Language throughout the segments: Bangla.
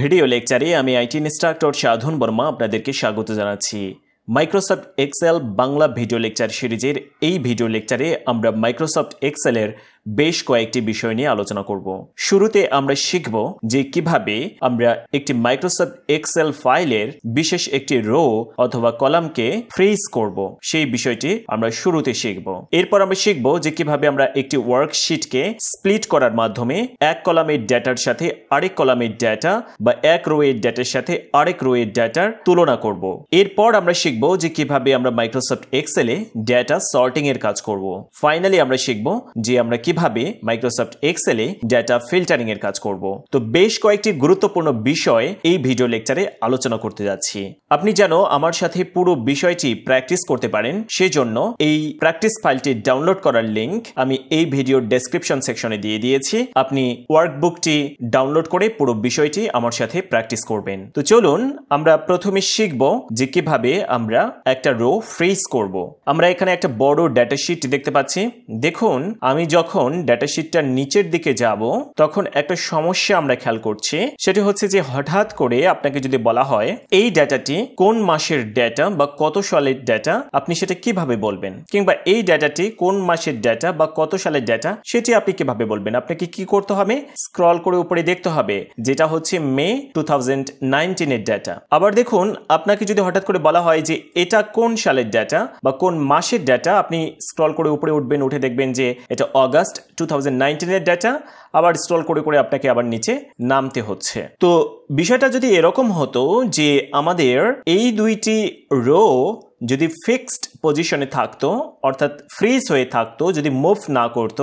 ভিডিও লেকচারে আমি আইটি ইনস্ট্রাক্টর সাধন বর্মা আপনাদেরকে স্বাগত জানাচ্ছি Microsoft Excel Bangla video lecture সিরিজের এই ভিডিও লেকচারে আমরা মাইক্রোসফট এক্সেলের বেশ কয়েকটি বিষয় নিয়ে আলোচনা করব শুরুতে আমরা শিখব যে কিভাবে আমরা একটি মাইক্রোসফট এক্সেল ফাইলের বিশেষ একটি রো অথবা কলামকে ফ্রিজ করব সেই বিষয়টি আমরা শুরুতে শিখব এরপর আমরা শিখব যে কিভাবে আমরা একটি ওয়ার্কশিটকে স্প্লিট করার মাধ্যমে এক কলামের ডেটার সাথে আরেক কলামের ডেটা বা এক রো এর ডেটার সাথে আরেক রো এর ডেটার তুলনা করব এরপর আমরা শিখব যে কিভাবে আমরা মাইক্রোসফট এক্সেলে ডেটা সর্টিং এর কাজ করব ফাইনালি আমরা শিখব যে আমরা কি কিভাবে মাইক্রোসফট এক্সেলে ডেটা ফিল্টারিং এর কাজ করব তো বেশ কয়েকটি গুরুত্বপূর্ণ বিষয় এই ভিডিও লেকচারে আলোচনা করতে যাচ্ছি আপনি যেন আমার সাথে পুরো বিষয়টি প্র্যাকটিস করতে পারেন সেজন্য এই প্র্যাকটিস ফাইলটি ডাউনলোড করার লিংক আমি এই ভিডিওর ডেসক্রিপশন সেকশনে দিয়ে দিয়েছি আপনি ওয়ার্কবুকটি ডাউনলোড করে পুরো বিষয়টি আমার সাথে প্র্যাকটিস করবেন তো চলুন আমরা প্রথমে শিখব যে কিভাবে আমরা একটা রো ফ্রিজ করব আমরা এখানে একটা বড় ডেটা শিট দেখতে পাচ্ছি দেখুন আমি যখন যখন ডাটাশিটটার নিচের দিকে যাব তখন একটা সমস্যা আমরা খেয়াল করছি সেটি হচ্ছে যে হঠাৎ করে আপনাকে যদি বলা হয় এই ডেটাটি কোন মাসের ডেটা বা কত সালের ডেটা আপনি সেটা কিভাবে বলবেন কিংবা এই ডেটাটি কোন মাসের ডেটা বা কত সালের ডেটা সেটি আপনি কিভাবে বলবেন আপনাকে কি করতে হবে স্ক্রল করে উপরে দেখতে হবে যেটা হচ্ছে মে টু থাউজেন্ড নাইনটিনের ডেটা আবার দেখুন আপনাকে যদি হঠাৎ করে বলা হয় যে এটা কোন সালের ডেটা বা কোন মাসের ডেটা আপনি স্ক্রল করে উপরে উঠবেন উঠে দেখবেন যে এটা অগাস্ট আগস্ট টু থাউজেন্ড নাইনটিনের ডেটা আবার স্টল করে করে আপনাকে আবার নিচে নামতে হচ্ছে তো বিষয়টা যদি এরকম হতো যে আমাদের এই দুইটি রো যদি ফিক্সড পজিশনে থাকতো অর্থাৎ ফ্রিজ হয়ে থাকতো যদি মুভ না করত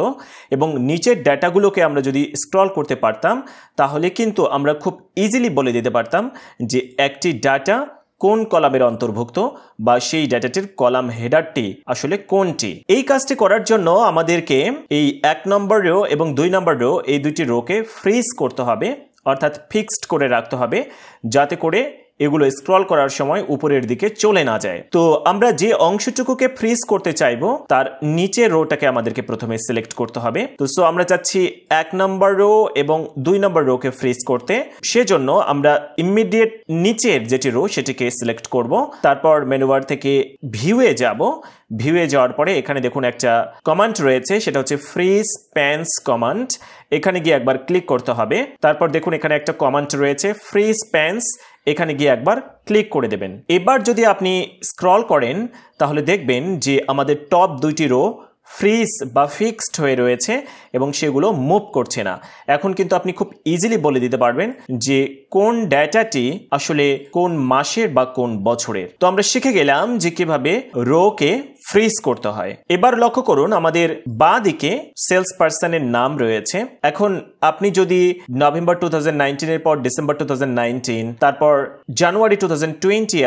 এবং নিচের ডেটাগুলোকে আমরা যদি স্ক্রল করতে পারতাম তাহলে কিন্তু আমরা খুব ইজিলি বলে দিতে পারতাম যে একটি ডাটা কোন কলামের অন্তর্ভুক্ত বা সেই ডেটাটির কলাম হেডারটি আসলে কোনটি এই কাজটি করার জন্য আমাদেরকে এই এক নম্বর রো এবং দুই নম্বর রো এই দুইটি রোকে ফ্রিজ করতে হবে অর্থাৎ ফিক্সড করে রাখতে হবে যাতে করে এগুলো স্ক্রল করার সময় উপরের দিকে চলে না যায় তো আমরা যে অংশটুকুকে ফ্রিজ করতে চাইব তার নিচে রোটাকে আমাদেরকে প্রথমে সিলেক্ট করতে হবে তো সো আমরা চাচ্ছি এক নম্বর রো এবং দুই নম্বর রোকে ফ্রিজ করতে সেজন্য আমরা ইমিডিয়েট নিচের যেটি রো সেটিকে সিলেক্ট করব তারপর মেনুবার থেকে ভিউয়ে যাব ভিউয়ে যাওয়ার পরে এখানে দেখুন একটা কমান্ড রয়েছে সেটা হচ্ছে ফ্রিজ প্যান্স কমান্ড এখানে গিয়ে একবার ক্লিক করতে হবে তারপর দেখুন এখানে একটা কমান্ড রয়েছে ফ্রিজ প্যান্স এখানে গিয়ে একবার ক্লিক করে দেবেন এবার যদি আপনি স্ক্রল করেন তাহলে দেখবেন যে আমাদের টপ দুইটি রো ফ্রিজ বা ফিক্সড হয়ে রয়েছে এবং সেগুলো মুভ করছে না এখন কিন্তু আপনি খুব ইজিলি বলে দিতে পারবেন যে কোন ডেটাটি আসলে কোন মাসের বা কোন বছরের তো আমরা শিখে গেলাম যে কিভাবে রোকে ফ্রিজ করতে হয় এবার লক্ষ্য করুন আমাদের বা দিকে সেলস পার্সনের নাম রয়েছে এখন আপনি যদি নভেম্বর টু এর পর ডিসেম্বর টু তারপর জানুয়ারি টু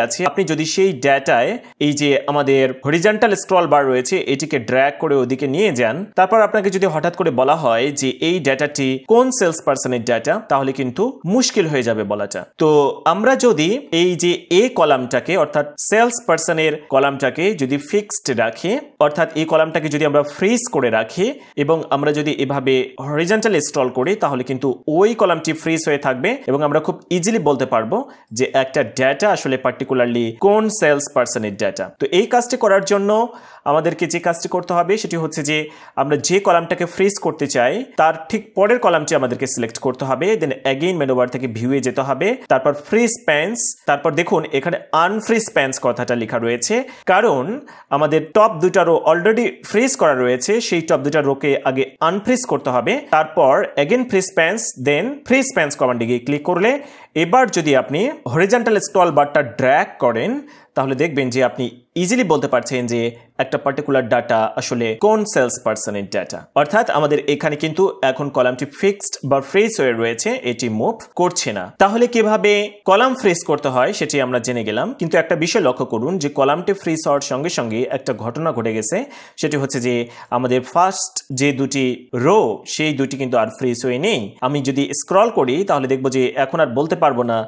আছে আপনি যদি সেই ডেটায় এই যে আমাদের হরিজেন্টাল স্ক্রল বার রয়েছে এটিকে ড্র্যাক করে ওদিকে নিয়ে যান তারপর আপনাকে যদি হঠাৎ করে বলা হয় যে এই ডেটাটি কোন সেলস পার্সনের ডেটা তাহলে কিন্তু মুশকিল হয়ে যাবে বলাটা তো আমরা যদি এই যে এ কলামটাকে অর্থাৎ সেলস পার্সনের কলামটাকে যদি ফিক্সড রাখি অর্থাৎ এই কলামটাকে যদি আমরা ফ্রিজ করে রাখি এবং আমরা যদি এভাবে হরিজেন্টাল ইনস্টল করি তাহলে কিন্তু ওই কলামটি ফ্রিজ হয়ে থাকবে এবং আমরা খুব ইজিলি বলতে পারবো যে একটা ডেটা আসলে পার্টিকুলারলি কোন সেলস পার্সনের ডেটা তো এই কাজটি করার জন্য আমাদেরকে যে কাজটি করতে হবে সেটি হচ্ছে যে আমরা যে কলামটাকে ফ্রিজ করতে চাই তার ঠিক পরের কলামটি আমাদেরকে সিলেক্ট করতে হবে দেন অ্যাগেইন মেনুবার থেকে ভিউয়ে যেতে হবে তারপর ফ্রিজ প্যান্স তারপর দেখুন এখানে আনফ্রিজ প্যান্স কথাটা লেখা রয়েছে কারণ আমাদের টপ দুটা রো অলরেডি ফ্রিজ করা রয়েছে সেই টপ দুটা রোকে আগে আনফ্রিজ করতে হবে তারপর again freeze panes then freeze panes কমান্ডে গিয়ে ক্লিক করলে এবার যদি আপনি হরিজেন্টাল স্ক্রল বারটা ড্র্যাক করেন তাহলে দেখবেন যে আপনি ইজিলি বলতে পারছেন যে একটা পার্টিকুলার ডাটা আসলে কোন সেলস পার্সনের ডাটা অর্থাৎ আমাদের এখানে কিন্তু এখন কলামটি ফিক্সড বা ফ্রেস হয়ে রয়েছে এটি মুভ করছে না তাহলে কিভাবে কলাম ফ্রেস করতে হয় সেটি আমরা জেনে গেলাম কিন্তু একটা বিষয় লক্ষ্য করুন যে কলামটি ফ্রিজ হওয়ার সঙ্গে সঙ্গে একটা ঘটনা ঘটে গেছে সেটি হচ্ছে যে আমাদের ফার্স্ট যে দুটি রো সেই দুটি কিন্তু আর ফ্রেস হয়ে নেই আমি যদি স্ক্রল করি তাহলে দেখব যে এখন আর বলতে পারবো না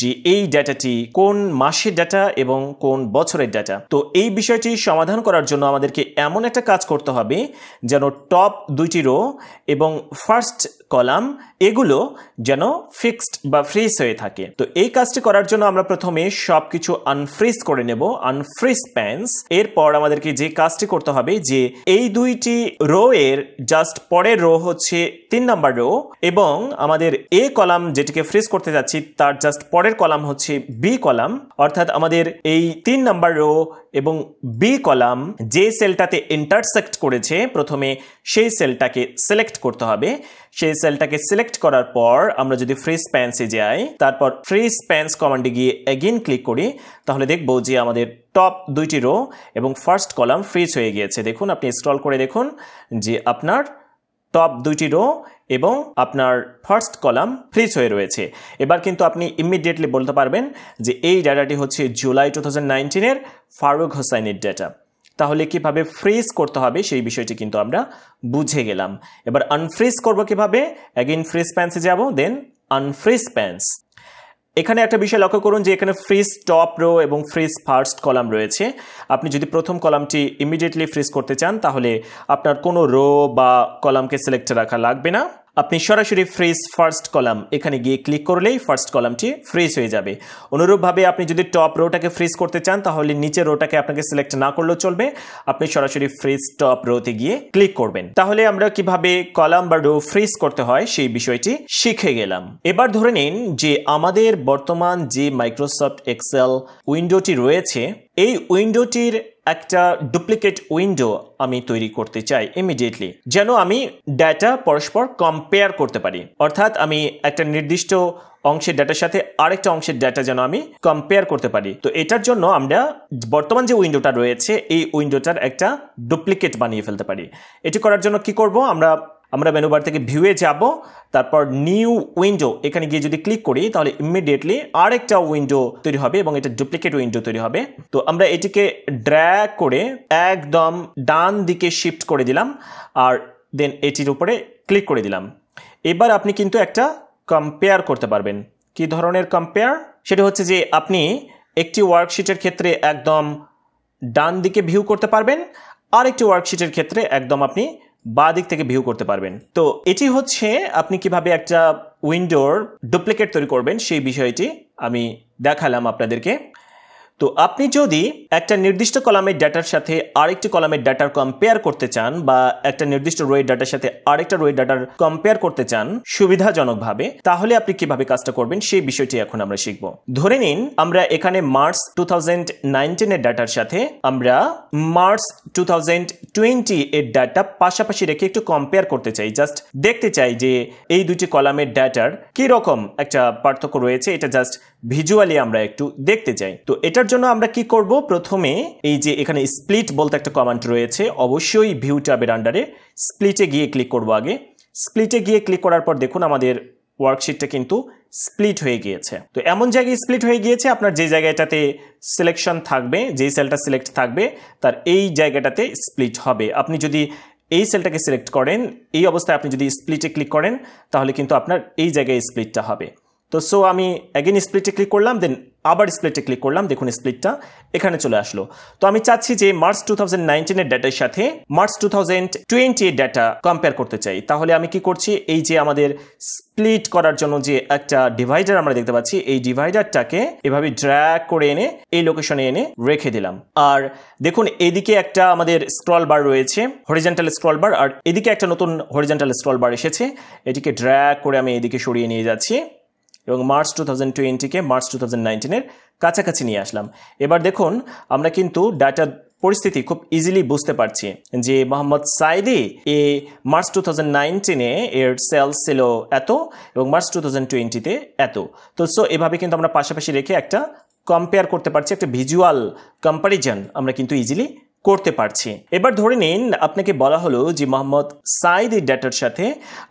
যে এই ডাটাটি কোন মাসের ডাটা এবং কোন বছরের ডাটা তো এই বিষয়টি সমাধান করার জন্য আমাদেরকে এমন একটা কাজ করতে হবে যেন টপ দুইটি রো এবং ফার্স্ট কলাম এগুলো যেন ফিক্সড বা ফ্রিজ হয়ে থাকে তো এই কাজটি করার জন্য আমরা প্রথমে সব কিছু আনফ্রিজ করে নেব আনফ্রিজ প্যান্স এরপর আমাদেরকে যে কাজটি করতে হবে যে এই দুইটি রো এর জাস্ট পরের রো হচ্ছে তিন নাম্বার রো এবং আমাদের এ কলাম যেটিকে ফ্রিজ করতে যাচ্ছি তার জাস্ট পরের কলাম হচ্ছে বি কলাম অর্থাৎ আমাদের এই তিন নাম্বার রো এবং বি কলাম যে সেলটাতে ইন্টারসেক্ট করেছে প্রথমে সেই সেলটাকে সিলেক্ট করতে হবে সেই সেলটাকে সিলেক্ট করার পর আমরা যদি ফ্রিজ প্যান্সে যাই তারপর ফ্রিজ প্যান্স কমান্ডে গিয়ে এগেন ক্লিক করি তাহলে দেখব যে আমাদের টপ দুইটি রো এবং ফার্স্ট কলাম ফ্রিজ হয়ে গিয়েছে দেখুন আপনি স্ক্রল করে দেখুন যে আপনার টপ দুইটি রো এবং আপনার ফার্স্ট কলাম ফ্রিজ হয়ে রয়েছে এবার কিন্তু আপনি ইমিডিয়েটলি বলতে পারবেন যে এই ডাটাটি হচ্ছে জুলাই টু থাউজেন্ড নাইনটিনের ফারুক হোসাইনের ডেটা তাহলে কিভাবে ফ্রিজ করতে হবে সেই বিষয়টি কিন্তু আমরা বুঝে গেলাম এবার আনফ্রিজ করব কিভাবে অ্যাগেন ফ্রিজ প্যান্সে যাব দেন আনফ্রিজ প্যান্স এখানে একটা বিষয় লক্ষ্য করুন যে এখানে ফ্রিজ টপ রো এবং ফ্রিজ ফার্স্ট কলাম রয়েছে আপনি যদি প্রথম কলামটি ইমিডিয়েটলি ফ্রিজ করতে চান তাহলে আপনার কোনো রো বা কলামকে সিলেক্ট রাখা লাগবে না আপনি সরাসরি ফ্রিজ ফার্স্ট কলাম এখানে গিয়ে ক্লিক করলেই ফার্স্ট কলামটি ফ্রিজ হয়ে যাবে অনুরূপভাবে আপনি যদি টপ রোটাকে ফ্রিজ করতে চান তাহলে নিচের রোটাকে আপনাকে সিলেক্ট না করলেও চলবে আপনি সরাসরি ফ্রিজ টপ রোতে গিয়ে ক্লিক করবেন তাহলে আমরা কিভাবে কলাম বা রো ফ্রিজ করতে হয় সেই বিষয়টি শিখে গেলাম এবার ধরে নিন যে আমাদের বর্তমান যে মাইক্রোসফট এক্সেল উইন্ডোটি রয়েছে এই উইন্ডোটির একটা ডুপ্লিকেট উইন্ডো আমি তৈরি করতে চাই ইমিডিয়েটলি যেন আমি ডেটা পরস্পর কম্পেয়ার করতে পারি অর্থাৎ আমি একটা নির্দিষ্ট অংশের ডেটার সাথে আরেকটা অংশের ডেটা যেন আমি কম্পেয়ার করতে পারি তো এটার জন্য আমরা বর্তমান যে উইন্ডোটা রয়েছে এই উইন্ডোটার একটা ডুপ্লিকেট বানিয়ে ফেলতে পারি এটি করার জন্য কি করব আমরা আমরা মেনুবার থেকে ভিউয়ে যাব তারপর নিউ উইন্ডো এখানে গিয়ে যদি ক্লিক করি তাহলে ইমিডিয়েটলি আরেকটা উইন্ডো তৈরি হবে এবং এটা ডুপ্লিকেট উইন্ডো তৈরি হবে তো আমরা এটিকে ড্র্যাগ করে একদম ডান দিকে শিফট করে দিলাম আর দেন এটির উপরে ক্লিক করে দিলাম এবার আপনি কিন্তু একটা কম্পেয়ার করতে পারবেন কি ধরনের কম্পেয়ার সেটা হচ্ছে যে আপনি একটি ওয়ার্কশিটের ক্ষেত্রে একদম ডান দিকে ভিউ করতে পারবেন আর একটি ওয়ার্কশিটের ক্ষেত্রে একদম আপনি বা দিক থেকে ভিউ করতে পারবেন তো এটি হচ্ছে আপনি কিভাবে একটা উইন্ডোর ডুপ্লিকেট তৈরি করবেন সেই বিষয়টি আমি দেখালাম আপনাদেরকে তো আপনি যদি একটা নির্দিষ্ট কলামের ডাটার সাথে আরেকটি কলামের ডাটার কম্পেয়ার করতে চান বা একটা নির্দিষ্ট রোয়ের ডাটার সাথে আরেকটা রোয়ের ডাটার কম্পেয়ার করতে চান সুবিধাজনকভাবে তাহলে আপনি কিভাবে কাজটা করবেন সেই বিষয়টি এখন আমরা শিখব ধরে নিন আমরা এখানে মার্চ টু থাউজেন্ড নাইনটিনের ডাটার সাথে আমরা মার্চ টু থাউজেন্ড টোয়েন্টি এর ডাটা পাশাপাশি রেখে একটু কম্পেয়ার করতে চাই জাস্ট দেখতে চাই যে এই দুটি কলামের ডাটার কিরকম একটা পার্থক্য রয়েছে এটা জাস্ট ভিজুয়ালি আমরা একটু দেখতে চাই তো এটার জন্য আমরা কি করব প্রথমে এই যে এখানে স্প্লিট বলতে একটা কমান্ড রয়েছে অবশ্যই ভিউ ট্যাবের আন্ডারে স্প্লিটে গিয়ে ক্লিক করব আগে স্প্লিটে গিয়ে ক্লিক করার পর দেখুন আমাদের ওয়ার্কশিটটা কিন্তু স্প্লিট হয়ে গিয়েছে তো এমন জায়গায় স্প্লিট হয়ে গিয়েছে আপনার যে জায়গাটাতে সিলেকশন থাকবে যে সেলটা সিলেক্ট থাকবে তার এই জায়গাটাতে স্প্লিট হবে আপনি যদি এই সেলটাকে সিলেক্ট করেন এই অবস্থায় আপনি যদি স্প্লিটে ক্লিক করেন তাহলে কিন্তু আপনার এই জায়গায় স্প্লিটটা হবে তো সো আমি অ্যাগেন স্প্লিটে ক্লিক করলাম দেন আবার স্প্লিটে ক্লিক করলাম দেখুন স্প্লিটটা এখানে চলে আসলো তো আমি চাচ্ছি যে মার্চ টু থাউজেন্ড নাইনটিনের ডেটার সাথে March two thousand twenty data compare করতে চাই তাহলে আমি কি করছি এই যে আমাদের স্প্লিট করার জন্য যে একটা ডিভাইডার আমরা দেখতে পাচ্ছি এই ডিভাইডারটাকে এভাবে ড্র্যাক করে এনে এই লোকেশনে এনে রেখে দিলাম আর দেখুন এদিকে একটা আমাদের স্ক্রল বার রয়েছে হরিজেন্টাল স্ক্রল বার আর এদিকে একটা নতুন হরিজেন্টাল স্ক্রল বার এসেছে এটিকে ড্র্যাক করে আমি এদিকে সরিয়ে নিয়ে যাচ্ছি এবং মার্চ টু থাউজেন্ড টোয়েন্টিকে মার্চ টু থাউজেন্ড নাইন্টিনের কাছাকাছি নিয়ে আসলাম এবার দেখুন আমরা কিন্তু ডাটা পরিস্থিতি খুব ইজিলি বুঝতে পারছি যে মোহাম্মদ সাইদি এ মার্চ টু থাউজেন্ড নাইনটিনে এর সেলস ছিল এত এবং মার্চ টু থাউজেন্ড টোয়েন্টিতে এত তো সো এভাবে কিন্তু আমরা পাশাপাশি রেখে একটা কম্পেয়ার করতে পারছি একটা ভিজুয়াল কম্প্যারিজন আমরা কিন্তু ইজিলি করতে পারছি এবার ধরে নিন আপনাকে বলা হলো যে মোহাম্মদ সাইদ ডাটার সাথে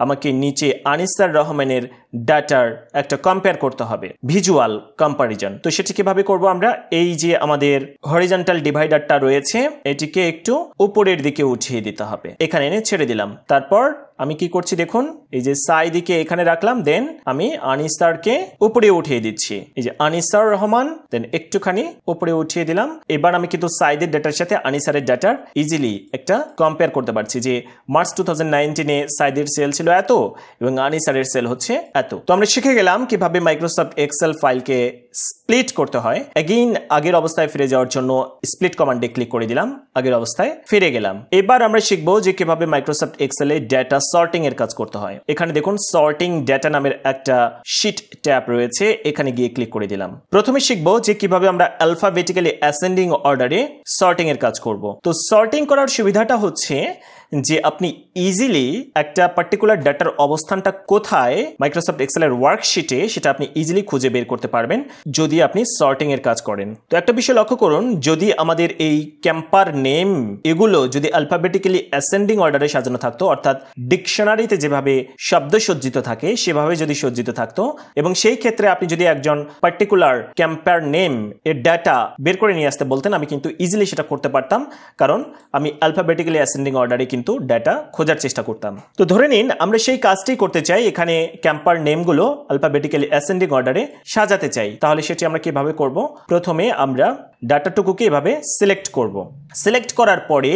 আমাকে নিচে আনিসার রহমানের ডাটার একটা কম্পেয়ার করতে হবে ভিজুয়াল কম্পারিজন তো সেটি কিভাবে করব আমরা এই যে আমাদের হরিজন্টাল ডিভাইডারটা রয়েছে এটিকে একটু উপরের দিকে উঠিয়ে দিতে হবে এখানে এনে ছেড়ে দিলাম তারপর আমি কি করছি দেখুন এই যে সাই দিকে এখানে রাখলাম দেন আমি আনিস্তারকে উপরে উঠিয়ে দিচ্ছি এই যে আনিসার রহমান দেন একটুখানি উপরে উঠিয়ে দিলাম এবার আমি কিন্তু সাইদের ডেটার সাথে আনিসারের ডেটার ইজিলি একটা কম্পেয়ার করতে পারছি যে মার্চ টু থাউজেন্ড নাইনটিনে সাইদের সেল ছিল এত এবং আনিসারের সেল হচ্ছে এত তো আমরা শিখে গেলাম কিভাবে মাইক্রোসফট এক্সেল ফাইলকে স্প্লিট করতে হয় এগেইন আগের অবস্থায় ফিরে যাওয়ার জন্য স্প্লিট কমান্ডে ক্লিক করে দিলাম আগের অবস্থায় ফিরে গেলাম এবার আমরা শিখবো যে কিভাবে মাইক্রোসফট এক্সেলে ডেটা সর্টিং এর কাজ করতে হয় এখানে দেখুন সর্টিং ডেটা নামের একটা শিট ট্যাব রয়েছে এখানে গিয়ে ক্লিক করে দিলাম প্রথমে শিখবো যে কিভাবে আমরা অ্যালফাবেটিক্যালি অ্যাসেন্ডিং অর্ডারে সর্টিং এর কাজ করব তো সর্টিং করার সুবিধাটা হচ্ছে যে আপনি ইজিলি একটা পার্টিকুলার ডাটার অবস্থানটা কোথায় মাইক্রোসফট এক্সেলের ওয়ার্কশিটে সেটা আপনি ইজিলি খুঁজে বের করতে পারবেন যদি আপনি সর্টিং এর কাজ করেন তো একটা বিষয় লক্ষ্য করুন যদি আমাদের এই ক্যাম্পার নেম এগুলো যদি অ্যালফাবেটিক্যালি অ্যাসেন্ডিং অর্ডারে সাজানো থাকতো অর্থাৎ ডিকশনারিতে যেভাবে শব্দ সজ্জিত থাকে সেভাবে যদি সজ্জিত থাকতো এবং সেই ক্ষেত্রে আপনি যদি একজন পার্টিকুলার ক্যাম্পার নেম এর ডাটা বের করে নিয়ে আসতে বলতেন আমি কিন্তু ইজিলি সেটা করতে পারতাম কারণ আমি অ্যালফাবেটিক্যালি অ্যাসেন্ডিং অর্ডারে কিন্তু ডেটা খোঁজার চেষ্টা করতাম তো ধরে নিন আমরা সেই কাজটি করতে চাই এখানে ক্যাম্পার নেমগুলো অ্যালফাবেটিক্যালি অ্যাসেন্ডিং অর্ডারে সাজাতে চাই তাহলে সেটি আমরা কিভাবে করব প্রথমে আমরা ডাটাটুকুকে এভাবে সিলেক্ট করব। সিলেক্ট করার পরে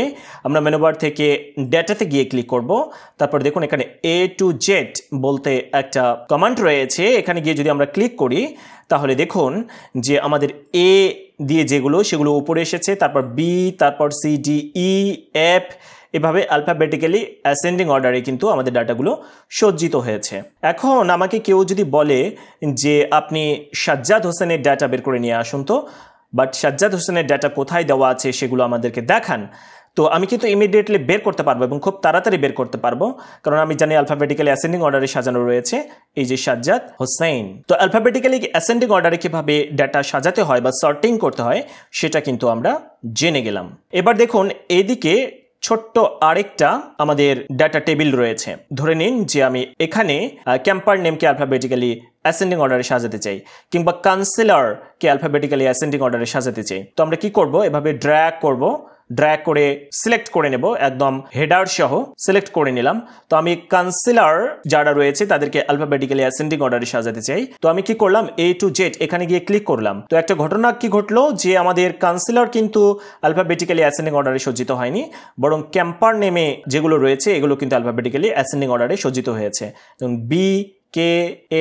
আমরা মেনোবার থেকে ডেটাতে গিয়ে ক্লিক করব তারপর দেখুন এখানে এ টু জেড বলতে একটা কমান্ড রয়েছে এখানে গিয়ে যদি আমরা ক্লিক করি তাহলে দেখুন যে আমাদের এ দিয়ে যেগুলো সেগুলো উপরে এসেছে তারপর বি তারপর সি ডি ই এফ এভাবে অ্যালফাবেটিক্যালি অ্যাসেন্ডিং অর্ডারে কিন্তু আমাদের ডাটাগুলো সজ্জিত হয়েছে এখন আমাকে কেউ যদি বলে যে আপনি সাজ্জাদ হোসেনের ডাটা বের করে নিয়ে আসুন তো বাট সাজ্জাদ হোসেনের ডাটা কোথায় দেওয়া আছে সেগুলো আমাদেরকে দেখান তো আমি কিন্তু ইমিডিয়েটলি বের করতে পারবো এবং খুব তাড়াতাড়ি বের করতে পারবো কারণ আমি জানি অ্যালফাবেটিক্যালি অ্যাসেন্ডিং অর্ডারে সাজানো রয়েছে এই যে সাজ্জাদ হোসেন তো অ্যালফাবেটিক্যালি অ্যাসেন্ডিং অর্ডারে কীভাবে ডাটা সাজাতে হয় বা সর্টিং করতে হয় সেটা কিন্তু আমরা জেনে গেলাম এবার দেখুন এদিকে ছোট্ট আরেকটা আমাদের ডাটা টেবিল রয়েছে ধরে নিন যে আমি এখানে ক্যাম্পার নেমকে অ্যালফাবেটিক্যালি অ্যাসেন্ডিং অর্ডারে সাজাতে চাই কিংবা কাউন্সিলারকে অ্যালফাবেটিক্যালি অ্যাসেন্ডিং অর্ডারে সাজাতে চাই তো আমরা কি করব এভাবে ড্র্যাক করব ড্র্যাগ করে সিলেক্ট করে নেব একদম হেডার সহ সিলেক্ট করে নিলাম তো আমি কাউন্সিলার যারা রয়েছে তাদেরকে অ্যালফাবেটিক্যালি অ্যাসেন্ডিং অর্ডারে সাজাতে চাই তো আমি কি করলাম এ টু জেড এখানে গিয়ে ক্লিক করলাম তো একটা ঘটনা কি ঘটলো যে আমাদের কাউন্সিলার কিন্তু অ্যালফাবেটিক্যালি অ্যাসেন্ডিং অর্ডারে সজ্জিত হয়নি বরং ক্যাম্পার নেমে যেগুলো রয়েছে এগুলো কিন্তু অ্যালফাবেটিক্যালি অ্যাসেন্ডিং অর্ডারে সজ্জিত হয়েছে এবং B K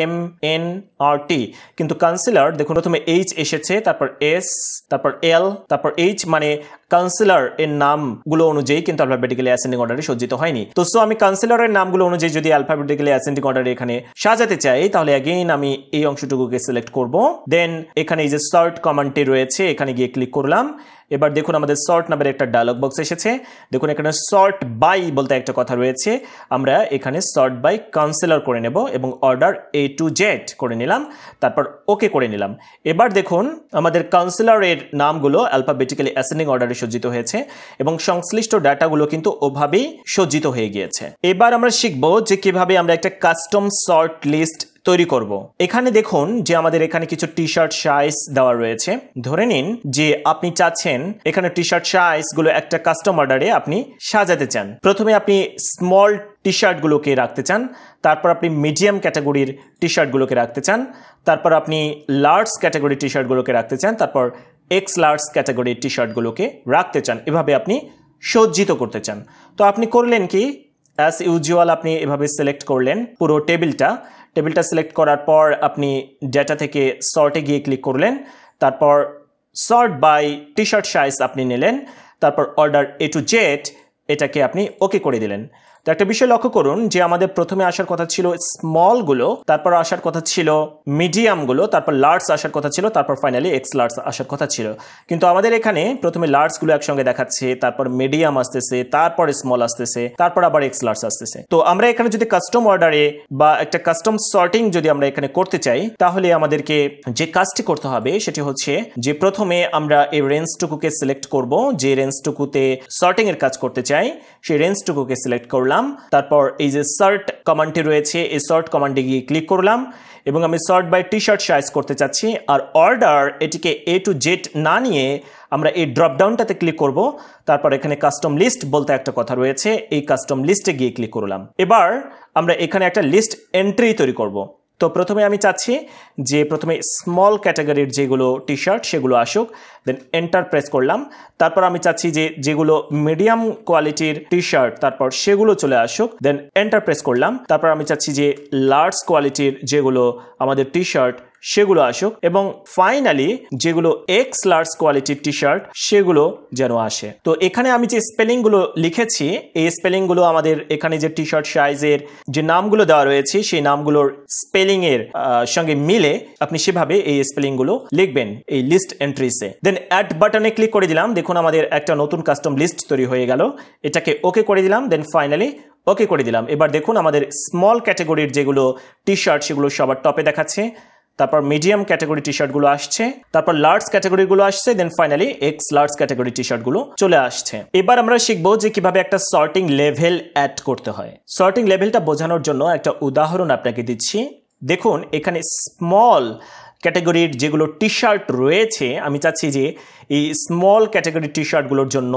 M N R T কিন্তু কাউন্সিলর দেখুন প্রথমে এইচ এসেছে তারপর এস তারপর এল তারপর এইচ মানে কাউন্সিলর এর নামগুলো অনুযায়ী কিন্তু অ্যালফাবেটিক্যালি অ্যাসেন্ডিং অর্ডারে সজ্জিত হয়নি তো সো আমি কাউন্সিলরের নামগুলো অনুযায়ী যদি অ্যালফাবেটিক্যালি অ্যাসেন্ডিং অর্ডারে এখানে সাজাতে চাই তাহলে অ্যাগেইন আমি এই অংশটুকুকে সিলেক্ট করব দেন এখানে এই যে সর্ট কমান্ডটি রয়েছে এখানে গিয়ে ক্লিক করলাম এবার দেখুন আমাদের সর্ট নামের একটা ডায়লগ বক্স এসেছে দেখুন এখানে সর্ট বাই বলতে একটা কথা রয়েছে আমরা এখানে সর্ট বাই কাউন্সিলর করে নেব এবং অর্ডার এ টু জেড করে নিলাম তারপর ওকে করে নিলাম এবার দেখুন আমাদের কাউন্সিলরের নামগুলো অ্যালফাবেটিক্যালি অ্যাসেন্ডিং অর্ডারে সজ্জিত হয়েছে এবং সংশ্লিষ্ট ডাটাগুলো কিন্তু ওভাবেই সজ্জিত হয়ে গিয়েছে এবার আমরা শিখবো যে কিভাবে আমরা একটা কাস্টম শর্ট লিস্ট তৈরি করব। এখানে দেখুন যে আমাদের এখানে কিছু টি শার্ট সাইজ দেওয়া রয়েছে ধরে নিন যে আপনি চাচ্ছেন এখানে টি শার্ট গুলো একটা কাস্টম অর্ডারে আপনি সাজাতে চান প্রথমে আপনি স্মল টি গুলোকে রাখতে চান তারপর আপনি মিডিয়াম ক্যাটাগরির টি গুলোকে রাখতে চান তারপর আপনি লার্জ ক্যাটাগরি টি গুলোকে রাখতে চান তারপর এক্স লার্জ ক্যাটাগরির টি শার্টগুলোকে রাখতে চান এভাবে আপনি সজ্জিত করতে চান তো আপনি করলেন কি অ্যাজ ইউজুয়াল আপনি এভাবে সিলেক্ট করলেন পুরো টেবিলটা টেবিলটা সিলেক্ট করার পর আপনি ডেটা থেকে শর্টে গিয়ে ক্লিক করলেন তারপর sort by T shirt size আপনি নিলেন তারপর অর্ডার এ টু জেড এটাকে আপনি ওকে করে দিলেন তো একটা বিষয় লক্ষ্য করুন যে আমাদের প্রথমে আসার কথা ছিল স্মলগুলো তারপর আসার কথা ছিল মিডিয়ামগুলো তারপর লার্জ আসার কথা ছিল তারপর ফাইনালি এক্স লার্জ আসার কথা ছিল কিন্তু আমাদের এখানে প্রথমে লার্জগুলো একসঙ্গে দেখাচ্ছে তারপর মিডিয়াম আসতেছে তারপর স্মল আসতেছে তারপর আবার এক্স লার্জ আসতেছে তো আমরা এখানে যদি কাস্টম অর্ডারে বা একটা কাস্টম সর্টিং যদি আমরা এখানে করতে চাই তাহলে আমাদেরকে যে কাজটি করতে হবে সেটি হচ্ছে যে প্রথমে আমরা এই রেঞ্জটুকুকে সিলেক্ট করব যে রেঞ্জটুকুতে সর্টিং এর কাজ করতে চাই সেই রেঞ্জটুকুকে সিলেক্ট করলাম করলাম তারপর এই যে সার্ট কমান্ডটি রয়েছে এই সার্ট কমান্ডে গিয়ে ক্লিক করলাম এবং আমি sort by T shirt size করতে চাচ্ছি আর অর্ডার এটিকে এ টু জেড না নিয়ে আমরা এই ড্রপডাউনটাতে ক্লিক করব তারপর এখানে কাস্টম লিস্ট বলতে একটা কথা রয়েছে এই কাস্টম লিস্টে গিয়ে ক্লিক করলাম এবার আমরা এখানে একটা লিস্ট এন্ট্রি তৈরি করব তো প্রথমে আমি চাচ্ছি যে প্রথমে স্মল ক্যাটাগরির যেগুলো টি শার্ট সেগুলো আসুক দেন এন্টার প্রেস করলাম তারপর আমি চাচ্ছি যে যেগুলো মিডিয়াম কোয়ালিটির টি শার্ট তারপর সেগুলো চলে আসুক দেন এন্টার প্রেস করলাম তারপর আমি চাচ্ছি যে লার্জ কোয়ালিটির যেগুলো আমাদের টি শার্ট সেগুলো আসুক এবং ফাইনালি যেগুলো এক্স লার্জ কোয়ালিটির টি শার্ট সেগুলো যেন আসে তো এখানে আমি যে স্পেলিংগুলো লিখেছি এই স্পেলিংগুলো আমাদের এখানে যে টি শার্ট সাইজের যে নামগুলো দেওয়া রয়েছে সেই নামগুলোর স্পেলিংয়ের সঙ্গে মিলে আপনি সেভাবে এই স্পেলিংগুলো লিখবেন এই লিস্ট এন্ট্রিসে দেন অ্যাড বাটনে ক্লিক করে দিলাম দেখুন আমাদের একটা নতুন কাস্টম লিস্ট তৈরি হয়ে গেল এটাকে ওকে করে দিলাম দেন ফাইনালি ওকে করে দিলাম এবার দেখুন আমাদের স্মল ক্যাটাগরির যেগুলো টি শার্ট সেগুলো সবার টপে দেখাচ্ছে তারপর মিডিয়াম ক্যাটাগরি টি শার্টগুলো আসছে তারপর লার্জ ক্যাটাগরিগুলো আসছে then finally X large category T শার্টগুলো চলে আসছে এবার আমরা শিখবো যে কিভাবে একটা সর্টিং লেভেল অ্যাড করতে হয় সর্টিং লেভেলটা বোঝানোর জন্য একটা উদাহরণ আপনাকে দিচ্ছি দেখুন এখানে স্মল ক্যাটাগরির যেগুলো টি শার্ট রয়েছে আমি চাচ্ছি যে এই স্মল ক্যাটাগরি টি শার্টগুলোর জন্য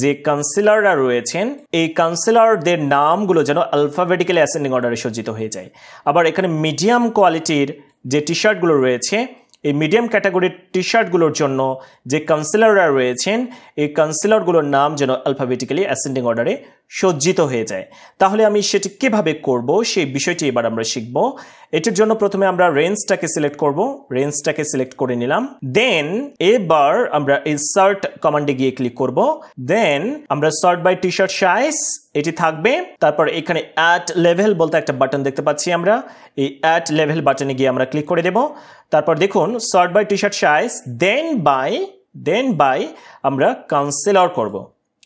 যে কাউন্সিলাররা রয়েছেন এই কাউন্সিলারদের নামগুলো যেন অ্যালফাবেটিক্যালি অ্যাসেন্ডিং অর্ডারে সজ্জিত হয়ে যায় আবার এখানে মিডিয়াম কোয়ালিটির যে টি শার্টগুলো রয়েছে এই মিডিয়াম ক্যাটাগরির টি শার্টগুলোর জন্য যে কাউন্সিলাররা রয়েছেন এই কাউন্সিলারগুলোর নাম যেন অ্যালফাবেটিক্যালি অ্যাসেন্ডিং অর্ডারে সজ্জিত হয়ে যায় তাহলে আমি সেটি কিভাবে করব সেই বিষয়টি এবার আমরা শিখব এটির জন্য প্রথমে আমরা রেঞ্জটাকে সিলেক্ট করব রেঞ্জটাকে সিলেক্ট করে নিলাম দেন এবার আমরা এই শার্ট কমান্ডে গিয়ে ক্লিক করব দেন আমরা sort by T shirt size এটি থাকবে তারপর এখানে অ্যাট লেভেল বলতে একটা বাটন দেখতে পাচ্ছি আমরা এই অ্যাট লেভেল বাটনে গিয়ে আমরা ক্লিক করে দেব তারপর দেখুন sort by T shirt size then by then by আমরা কাউন্সেলর করব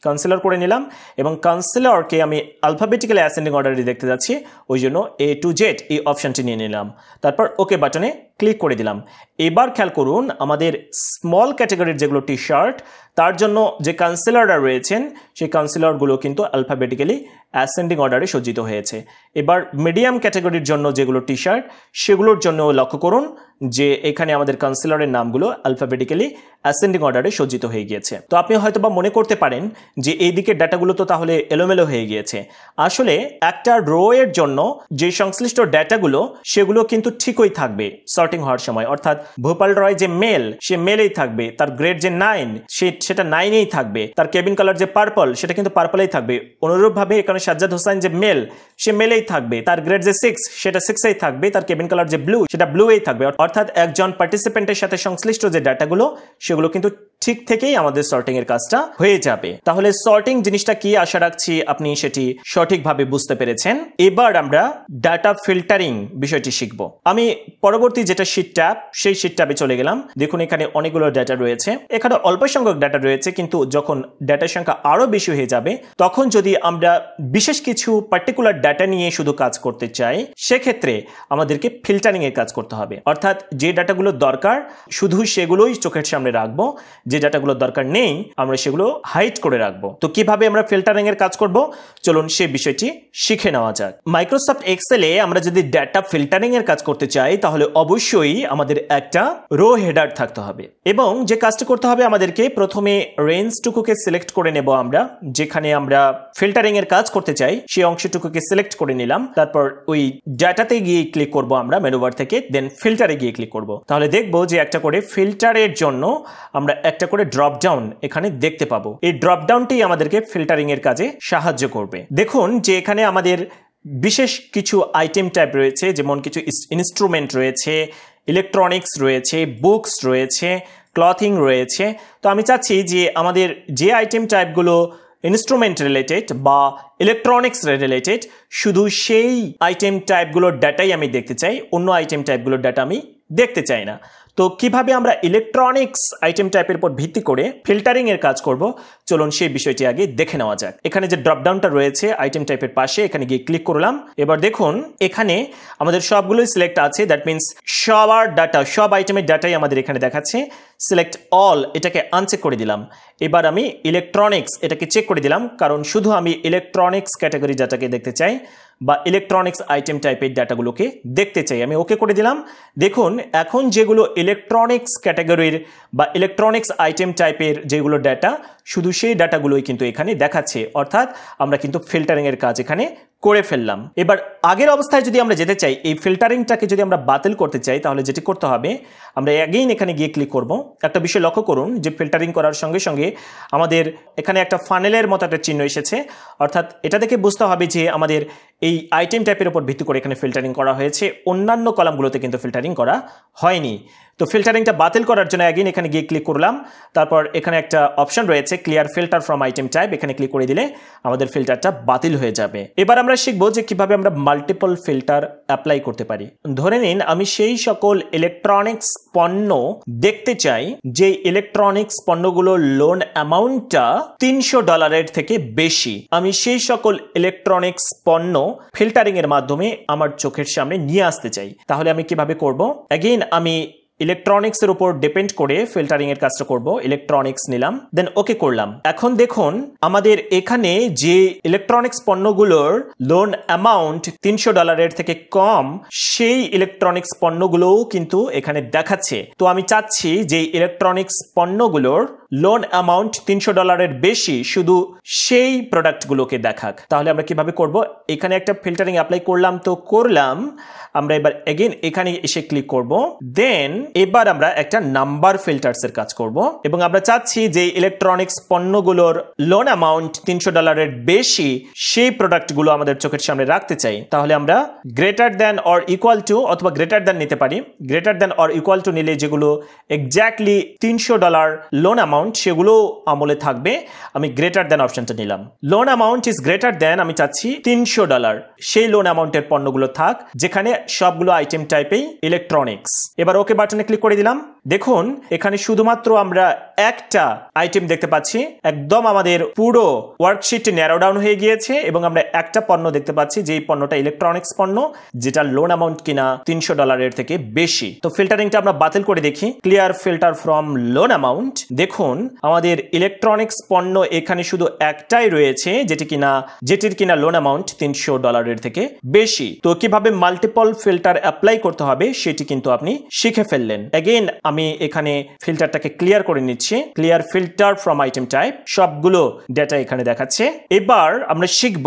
কাউন্সিলর করে নিলাম এবং কাউন্সিলরকে আমি আলফাবেটিক্যালি অ্যাসেন্ডিং অর্ডারে দেখতে যাচ্ছি ওই জন্য এ টু জেড এই অপশানটি নিয়ে নিলাম তারপর ওকে বাটনে ক্লিক করে দিলাম এবার খেয়াল করুন আমাদের স্মল ক্যাটাগরির যেগুলো টি শার্ট তার জন্য যে কাউন্সিলাররা রয়েছেন সেই কাউন্সিলারগুলো কিন্তু অ্যালফাবেটিক্যালি অ্যাসেন্ডিং অর্ডারে সজ্জিত হয়েছে এবার মিডিয়াম ক্যাটাগরির জন্য যেগুলো টি শার্ট সেগুলোর জন্য লক্ষ্য করুন যে এখানে আমাদের কাউন্সিলারের নামগুলো অ্যালফাবেটিক্যালি অ্যাসেন্ডিং অর্ডারে সজ্জিত হয়ে গিয়েছে তো আপনি হয়তো বা মনে করতে পারেন যে এই দিকের ডাটাগুলো তো তাহলে এলোমেলো হয়ে গিয়েছে আসলে একটা রো এর জন্য যে সংশ্লিষ্ট ডাটাগুলো সেগুলো কিন্তু ঠিকই থাকবে সরি সর্টিং হওয়ার সময় অর্থাৎ ভোপাল রয় যে মেল সে মেলেই থাকবে তার গ্রেড যে নাইন সেটা নাইনেই থাকবে তার কেবিন কালার যে পার্পল সেটা কিন্তু পার্পলেই থাকবে অনুরূপভাবে এখানে সাজ্জাদ হোসেন যে মেল সে মেলেই থাকবে তার গ্রেড যে সিক্স সেটা সিক্সেই থাকবে তার কেবিন কালার যে ব্লু সেটা ব্লুয়েই থাকবে অর্থাৎ একজন পার্টিসিপেন্টের সাথে সংশ্লিষ্ট যে ডাটাগুলো সেগুলো কিন্তু ঠিক থেকেই আমাদের সর্টিং এর কাজটা হয়ে যাবে তাহলে সর্টিং জিনিসটা কি আশা রাখছি আপনি সেটি সঠিকভাবে বুঝতে পেরেছেন এবার আমরা ডাটা ফিল্টারিং বিষয়টি শিখব আমি পরবর্তী যে যেটা শীট ট্যাব সেই শীট ট্যাবে চলে গেলাম দেখুন এখানে অনেকগুলো ডেটা রয়েছে এখানে অল্প সংখ্যক ডেটা রয়েছে কিন্তু যখন ডেটার সংখ্যা আরও বেশি হয়ে যাবে তখন যদি আমরা বিশেষ কিছু পার্টিকুলার ডেটা নিয়ে শুধু কাজ করতে চাই সেক্ষেত্রে আমাদেরকে ফিল্টারিং এর কাজ করতে হবে অর্থাৎ যে ডাটাগুলো দরকার শুধু সেগুলোই চোখের সামনে রাখবো যে ডাটাগুলো দরকার নেই আমরা সেগুলো হাইড করে রাখবো তো কিভাবে আমরা ফিল্টারিং এর কাজ করব চলুন সে বিষয়টি শিখে নেওয়া যাক মাইক্রোসফট এক্সেলে আমরা যদি ডাটা ফিল্টারিং এর কাজ করতে চাই তাহলে অবশ্যই অবশ্যই আমাদের একটা রো হেডার থাকতে হবে এবং যে কাজটি করতে হবে আমাদেরকে প্রথমে রেঞ্জটুকুকে সিলেক্ট করে নেব আমরা যেখানে আমরা ফিল্টারিং এর কাজ করতে চাই সেই অংশটুকুকে সিলেক্ট করে নিলাম তারপর ওই ডাটাতে গিয়ে ক্লিক করব আমরা মেনুবার থেকে দেন ফিল্টারে গিয়ে ক্লিক করব তাহলে দেখব যে একটা করে ফিল্টারের জন্য আমরা একটা করে ড্রপ ডাউন এখানে দেখতে পাবো এই ড্রপ ডাউনটি আমাদেরকে ফিল্টারিং এর কাজে সাহায্য করবে দেখুন যে এখানে আমাদের বিশেষ কিছু আইটেম টাইপ রয়েছে যেমন কিছু ইনস্ট্রুমেন্ট রয়েছে ইলেকট্রনিক্স রয়েছে বুকস রয়েছে ক্লথিং রয়েছে তো আমি চাচ্ছি যে আমাদের যে আইটেম টাইপগুলো ইনস্ট্রুমেন্ট রিলেটেড বা ইলেকট্রনিক্স রিলেটেড শুধু সেই আইটেম টাইপগুলোর ডাটাই আমি দেখতে চাই অন্য আইটেম টাইপগুলোর ডাটা আমি দেখতে চাই না তো কিভাবে আমরা ইলেকট্রনিক্স আইটেম টাইপের উপর ভিত্তি করে ফিল্টারিং এর কাজ করব চলুন সেই বিষয়টি আগে দেখে নেওয়া যাক এখানে যে ড্রপডাউনটা রয়েছে আইটেম টাইপের পাশে এখানে গিয়ে ক্লিক করলাম এবার দেখুন এখানে আমাদের সবগুলোই সিলেক্ট আছে দ্যাট মিনস সবার ডাটা সব আইটেমের ডাটাই আমাদের এখানে দেখাচ্ছে সিলেক্ট অল এটাকে আনচেক করে দিলাম এবার আমি ইলেকট্রনিক্স এটাকে চেক করে দিলাম কারণ শুধু আমি ইলেকট্রনিক্স ক্যাটাগরি ডাটাকে দেখতে চাই বা ইলেকট্রনিক্স আইটেম টাইপের ডাটাগুলোকে দেখতে চাই আমি ওকে করে দিলাম দেখুন এখন যেগুলো ইলেকট্রনিক্স ক্যাটাগরির বা ইলেকট্রনিক্স আইটেম টাইপের যেগুলো ডাটা শুধু সেই ডাটাগুলোই কিন্তু এখানে দেখাচ্ছে অর্থাৎ আমরা কিন্তু ফিল্টারিংয়ের কাজ এখানে করে ফেললাম এবার আগের অবস্থায় যদি আমরা যেতে চাই এই ফিল্টারিংটাকে যদি আমরা বাতিল করতে চাই তাহলে যেটি করতে হবে আমরা অ্যাগেইন এখানে গিয়ে ক্লিক করব একটা বিষয় লক্ষ্য করুন যে ফিল্টারিং করার সঙ্গে সঙ্গে আমাদের এখানে একটা ফানেলের মতো একটা চিহ্ন এসেছে অর্থাৎ এটা দেখে বুঝতে হবে যে আমাদের এই আইটেম টাইপের উপর ভিত্তি করে এখানে ফিল্টারিং করা হয়েছে অন্যান্য কলামগুলোতে কিন্তু ফিল্টারিং করা হয়নি তো ফিল্টারিংটা বাতিল করার জন্য অ্যাগেন এখানে গিয়ে ক্লিক করলাম তারপর এখানে একটা অপশন রয়েছে clear filter from item type এখানে ক্লিক করে দিলে আমাদের ফিল্টারটা বাতিল হয়ে যাবে এবার আমরা শিখবো যে কিভাবে আমরা মাল্টিপল ফিল্টার অ্যাপ্লাই করতে পারি ধরে নিন আমি সেই সকল ইলেকট্রনিক্স পণ্য দেখতে চাই যে ইলেকট্রনিক্স পণ্যগুলো লোন অ্যামাউন্টটা তিনশো ডলারের থেকে বেশি আমি সেই সকল ইলেকট্রনিক্স পণ্য ফিল্টারিং এর মাধ্যমে আমার চোখের সামনে নিয়ে আসতে চাই তাহলে আমি কিভাবে করব এগেইন আমি ইলেকট্রনিক্সের উপর ডিপেন্ড করে ফিল্টারিং এর কাজটা করব ইলেকট্রনিক্স নিলাম দেন ওকে করলাম এখন দেখুন আমাদের এখানে যে ইলেকট্রনিক্স পণ্যগুলোর লোন অ্যামাউন্ট তিনশো ডলারের থেকে কম সেই ইলেকট্রনিক্স পণ্যগুলোও কিন্তু এখানে দেখাচ্ছে তো আমি চাচ্ছি যে ইলেকট্রনিক্স পণ্যগুলোর লোন অ্যামাউন্ট তিনশো ডলারের বেশি শুধু সেই প্রোডাক্টগুলোকে দেখাক তাহলে আমরা কিভাবে করব এখানে একটা ফিল্টারিং অ্যাপ্লাই করলাম তো করলাম আমরা এবার এগেন এখানে এসে ক্লিক করব দেন এবার আমরা একটা নাম্বার ফিল্টার্স এর কাজ করব এবং আমরা চাচ্ছি যে ইলেকট্রনিক্স পণ্যগুলোর লোন অ্যামাউন্ট তিনশো ডলারের বেশি সেই প্রোডাক্টগুলো আমাদের চোখের সামনে রাখতে চাই তাহলে আমরা greater than or equal to অথবা গ্রেটার দ্যান নিতে পারি greater than or equal to নিলে যেগুলো এক্স্যাক্টলি তিনশো ডলার লোন অ্যামাউন্ট সেগুলো আমলে থাকবে আমি গ্রেটার দ্যান অপশনটা নিলাম loan amount is greater than আমি চাচ্ছি তিনশো ডলার সেই লোন অ্যামাউন্টের পণ্যগুলো থাক যেখানে সবগুলো আইটেম টাইপেই ইলেকট্রনিক্স এবার ওকে বাটনে ক্লিক করে দিলাম দেখুন এখানে শুধুমাত্র আমরা একটা আইটেম দেখতে পাচ্ছি একদম আমাদের পুরো ওয়ার্কশিট ন্যারো ডাউন হয়ে গিয়েছে এবং আমরা একটা পণ্য দেখতে পাচ্ছি যে পণ্যটা ইলেকট্রনিক্স পণ্য যেটা লোন অ্যামাউন্ট কিনা তিনশো ডলারের থেকে বেশি তো ফিল্টারিংটা আমরা বাতিল করে দেখি clear filter from loan amount দেখুন আমাদের ইলেকট্রনিক্স পণ্য এখানে শুধু একটাই রয়েছে যেটি কিনা যেটির কিনা লোন অ্যামাউন্ট তিনশো ডলারের থেকে বেশি তো কিভাবে মাল্টিপল ফিল্টার অ্যাপ্লাই করতে হবে সেটি কিন্তু আপনি শিখে ফেললেন এগেইন আমি এখানে ফিল্টারটাকে ক্লিয়ার করে নিচ্ছি clear filter from item type সবগুলো ডেটা এখানে দেখাচ্ছে এবার আমরা শিখব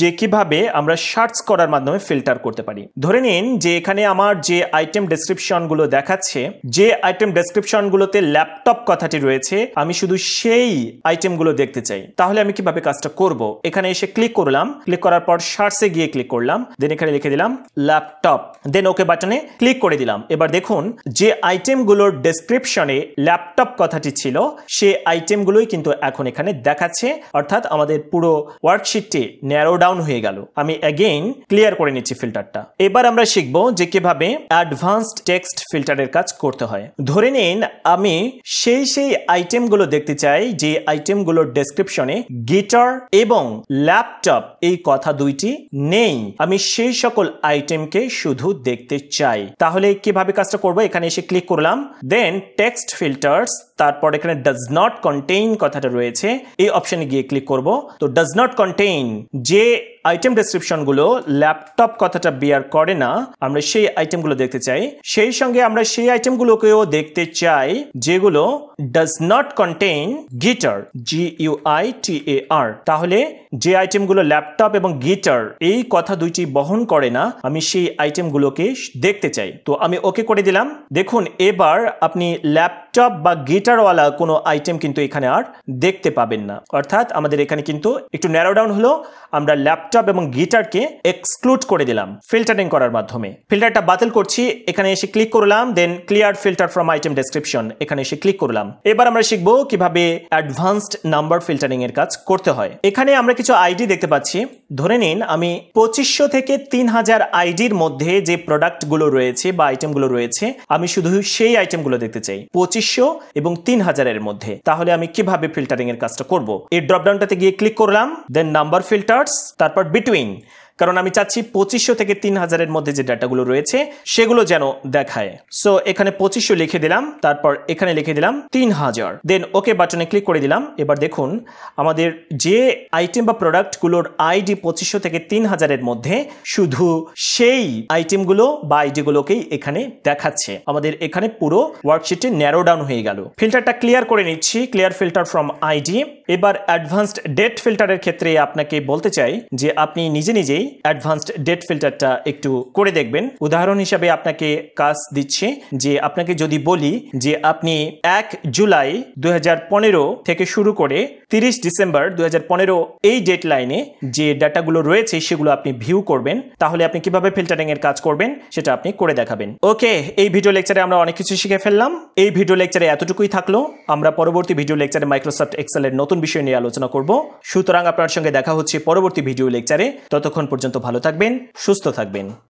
যে কিভাবে আমরা সার্চ করার মাধ্যমে ফিল্টার করতে পারি ধরে নিন যে এখানে আমার যে আইটেম ডেসক্রিপশন গুলো দেখাচ্ছে যে আইটেম ডেসক্রিপশন গুলোতে ল্যাপটপ কথাটি রয়েছে আমি শুধু সেই আইটেম গুলো দেখতে চাই তাহলে আমি কিভাবে কাজটা করব এখানে এসে ক্লিক করলাম ক্লিক করার পর সার্চে গিয়ে ক্লিক করলাম দেন এখানে লিখে দিলাম ল্যাপটপ ল্যাপটপ দেন ওকে বাটনে ক্লিক করে দিলাম এবার দেখুন যে আইটেমগুলোর ডেসক্রিপশনে ল্যাপটপ কথাটি ছিল সে আইটেমগুলোই কিন্তু এখন এখানে দেখাচ্ছে অর্থাৎ আমাদের পুরো ওয়ার্কশিটটি ন্যারো ডাউন হয়ে গেল আমি অ্যাগেইন ক্লিয়ার করে নিচ্ছি ফিল্টারটা এবার আমরা শিখবো যে কিভাবে অ্যাডভান্সড টেক্সট ফিল্টারের কাজ করতে হয় ধরে নিন আমি সেই সেই আইটেমগুলো দেখতে চাই যে আইটেমগুলোর ডেসক্রিপশনে গিটার এবং ল্যাপটপ এই কথা দুইটি নেই আমি সেই সকল আইটেমকে শুধু দেখতে চাই তাহলে কিভাবে কাজটা করব এখানে এসে ক্লিক করলাম দেন টেক্সট ফিল্টার্স তারপর এখানে ডাজ নট কন্টেইন কথাটা রয়েছে এই অপশনে গিয়ে ক্লিক করব তো ডাজ নট কন্টেইন যে আইটেম ডেসক্রিপশন গুলো ল্যাপটপ কথাটা বিয়ার করে না আমরা সেই আইটেম গুলো দেখতে চাই সেই সঙ্গে আমরা সেই আইটেম গুলোকেও দেখতে চাই যেগুলো does not contain guitar G U I T A R তাহলে যে আইটেম গুলো ল্যাপটপ এবং গিটার এই কথা দুইটি বহন করে না আমি সেই আইটেমগুলোকে দেখতে চাই তো আমি ওকে করে দিলাম দেখুন এবার আপনি ল্যাব টপ বা গিটারওয়ালা কোনো আইটেম কিন্তু এখানে আর দেখতে পাবেন না অর্থাৎ আমাদের এখানে কিন্তু একটু ন্যারো ডাউন হলো আমরা ল্যাপটপ এবং গিটারকে এক্সক্লুড করে দিলাম ফিল্টারিং করার মাধ্যমে ফিল্টারটা বাতিল করছি এখানে এসে ক্লিক করলাম then clear filter from item description এখানে এসে ক্লিক করলাম এবার আমরা শিখবো কিভাবে অ্যাডভান্সড নাম্বার ফিল্টারিং এর কাজ করতে হয় এখানে আমরা কিছু আইডি দেখতে পাচ্ছি ধরে নিন আমি পঁচিশশো থেকে তিন হাজার আইডির মধ্যে যে প্রোডাক্টগুলো রয়েছে বা আইটেমগুলো রয়েছে আমি শুধু সেই আইটেমগুলো দেখতে চাই পঁচিশ পঁচিশশো এবং তিন হাজারের মধ্যে তাহলে আমি কিভাবে ফিল্টারিং এর কাজটা করব এই ড্রপডাউনটাতে গিয়ে ক্লিক করলাম দেন নাম্বার ফিল্টার্স তারপর বিটুইন কারণ আমি চাচ্ছি পঁচিশশো থেকে তিন হাজারের মধ্যে যে ডাটাগুলো রয়েছে সেগুলো যেন দেখায় সো এখানে পঁচিশশো লিখে দিলাম তারপর এখানে লিখে দিলাম তিন হাজার দেন ওকে বাটনে ক্লিক করে দিলাম এবার দেখুন আমাদের যে আইটেম বা প্রোডাক্টগুলোর আইডি পঁচিশশো থেকে তিন হাজারের মধ্যে শুধু সেই আইটেমগুলো বা আইডিগুলোকেই এখানে দেখাচ্ছে আমাদের এখানে পুরো ওয়ার্কশিটে ন্যারো ডাউন হয়ে গেল ফিল্টারটা ক্লিয়ার করে নিচ্ছি ক্লিয়ার ফিল্টার ফ্রম আইডি এবার অ্যাডভান্সড ডেট ফিল্টারের ক্ষেত্রে আপনাকে বলতে চাই যে আপনি নিজে নিজেই এই অ্যাডভান্সড ডেট ফিল্টারটা একটু করে দেখবেন উদাহরণ হিসাবে আপনাকে কাজ দিচ্ছে যে আপনাকে যদি বলি যে আপনি এক জুলাই দু থেকে শুরু করে তিরিশ ডিসেম্বর দু এই ডেট লাইনে যে ডাটাগুলো রয়েছে সেগুলো আপনি ভিউ করবেন তাহলে আপনি কিভাবে ফিল্টারিং এর কাজ করবেন সেটা আপনি করে দেখাবেন ওকে এই ভিডিও লেকচারে আমরা অনেক কিছু শিখে ফেললাম এই ভিডিও লেকচারে এতটুকুই থাকলো আমরা পরবর্তী ভিডিও লেকচারে মাইক্রোসফট এক্সেলের নতুন বিষয় নিয়ে আলোচনা করব সুতরাং আপনার সঙ্গে দেখা হচ্ছে পরবর্তী ভিডিও লেকচারে ততক্ষণ পর্যন্ত ভালো থাকবেন সুস্থ থাকবেন